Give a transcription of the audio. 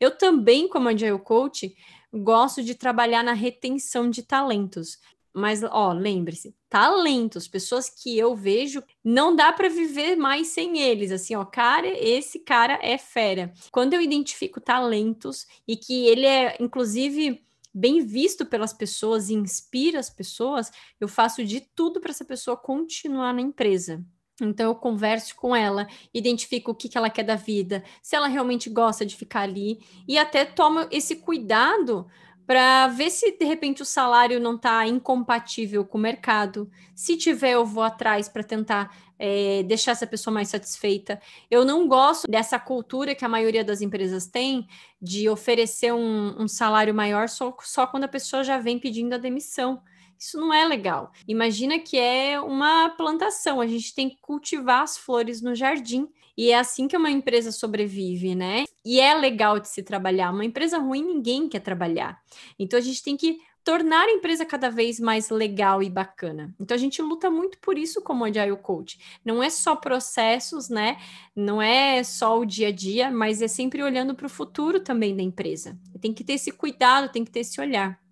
Eu também, como Agile Coach, gosto de trabalhar na retenção de talentos. Mas, ó, lembre-se, talentos, pessoas que eu vejo, não dá para viver mais sem eles. Assim, ó, cara, esse cara é fera. Quando eu identifico talentos e que ele é, inclusive, bem visto pelas pessoas e inspira as pessoas, eu faço de tudo para essa pessoa continuar na empresa. Então, eu converso com ela, identifico o que, que ela quer da vida, se ela realmente gosta de ficar ali, e até tomo esse cuidado para ver se de repente o salário não está incompatível com o mercado. Se tiver, eu vou atrás para tentar é, deixar essa pessoa mais satisfeita. Eu não gosto dessa cultura que a maioria das empresas tem de oferecer um, um salário maior só, só quando a pessoa já vem pedindo a demissão. Isso não é legal. Imagina que é uma plantação, a gente tem que cultivar as flores no jardim. E é assim que uma empresa sobrevive, né? E é legal de se trabalhar. Uma empresa ruim, ninguém quer trabalhar. Então a gente tem que tornar a empresa cada vez mais legal e bacana. Então a gente luta muito por isso como Agile Coach. Não é só processos, né? Não é só o dia a dia, mas é sempre olhando para o futuro também da empresa. Tem que ter esse cuidado, tem que ter esse olhar.